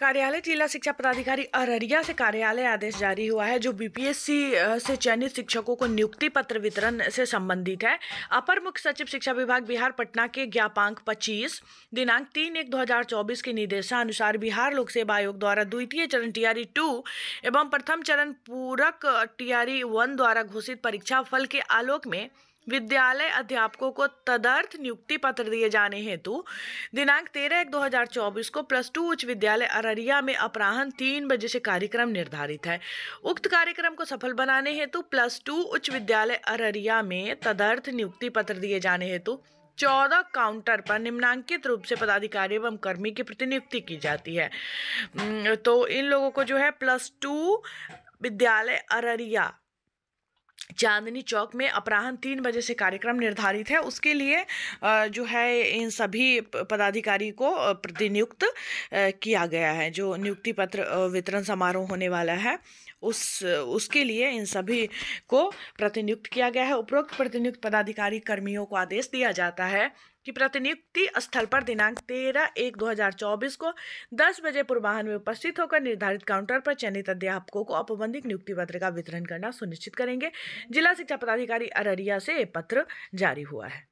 कार्यालय जिला शिक्षा पदाधिकारी अररिया से कार्यालय आदेश जारी हुआ है जो बीपीएससी से चयनित शिक्षकों को नियुक्ति पत्र वितरण से संबंधित है अपर मुख्य सचिव शिक्षा विभाग बिहार पटना के ज्ञापांक 25 दिनांक 3 एक 2024 के निर्देशानुसार बिहार लोक सेवा आयोग द्वारा द्वितीय चरण टीआरई e टू एवं प्रथम चरण पूरक टीआरई e वन द्वारा घोषित परीक्षा फल के आलोक में विद्यालय अध्यापकों को तदर्थ नियुक्ति पत्र दिए जाने हेतु दिनांक तेरह एक दो हजार चौबीस को प्लस टू उच्च विद्यालय अररिया में अपराहन तीन बजे से कार्यक्रम निर्धारित है उक्त कार्यक्रम को सफल बनाने हेतु प्लस टू उच्च विद्यालय अररिया में तदर्थ नियुक्ति पत्र दिए जाने हेतु चौदह काउंटर पर निम्नांकित रूप से पदाधिकारी एवं कर्मी की प्रतिनियुक्ति की जाती है तो इन लोगों को जो है प्लस टू विद्यालय अररिया चांदनी चौक में अपराहन तीन बजे से कार्यक्रम निर्धारित है उसके लिए जो है इन सभी पदाधिकारी को प्रतिनियुक्त किया गया है जो नियुक्ति पत्र वितरण समारोह होने वाला है उस उसके लिए इन सभी को प्रतिनियुक्त किया गया है उपरोक्त प्रतिनियुक्त पदाधिकारी कर्मियों को आदेश दिया जाता है की प्रतिनियुक्ति स्थल पर दिनांक तेरह एक 2024 को 10 बजे पूर्वाहन में उपस्थित होकर निर्धारित काउंटर पर चयनित अध्यापकों को औपबंधिक नियुक्ति पत्र का वितरण करना सुनिश्चित करेंगे जिला शिक्षा पदाधिकारी अररिया से पत्र जारी हुआ है